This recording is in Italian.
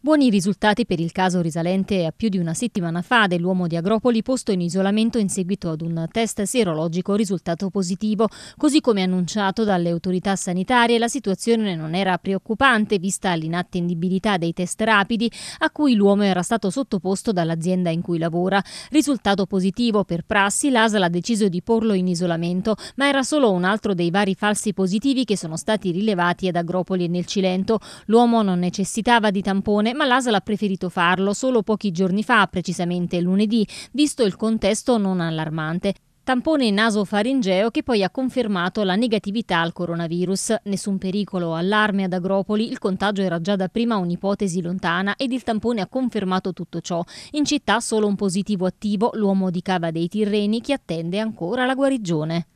Buoni risultati per il caso risalente a più di una settimana fa dell'uomo di Agropoli posto in isolamento in seguito ad un test serologico risultato positivo. Così come annunciato dalle autorità sanitarie, la situazione non era preoccupante vista l'inattendibilità dei test rapidi a cui l'uomo era stato sottoposto dall'azienda in cui lavora. Risultato positivo per prassi, l'ASL ha deciso di porlo in isolamento, ma era solo un altro dei vari falsi positivi che sono stati rilevati ad Agropoli e nel Cilento. L'uomo non necessitava di tampone discussione, ma l'ASL ha preferito farlo solo pochi giorni fa, precisamente lunedì, visto il contesto non allarmante tampone nasofaringeo che poi ha confermato la negatività al coronavirus. Nessun pericolo o allarme ad Agropoli, il contagio era già da prima un'ipotesi lontana ed il tampone ha confermato tutto ciò. In città solo un positivo attivo, l'uomo di Cava dei Tirreni, che attende ancora la guarigione.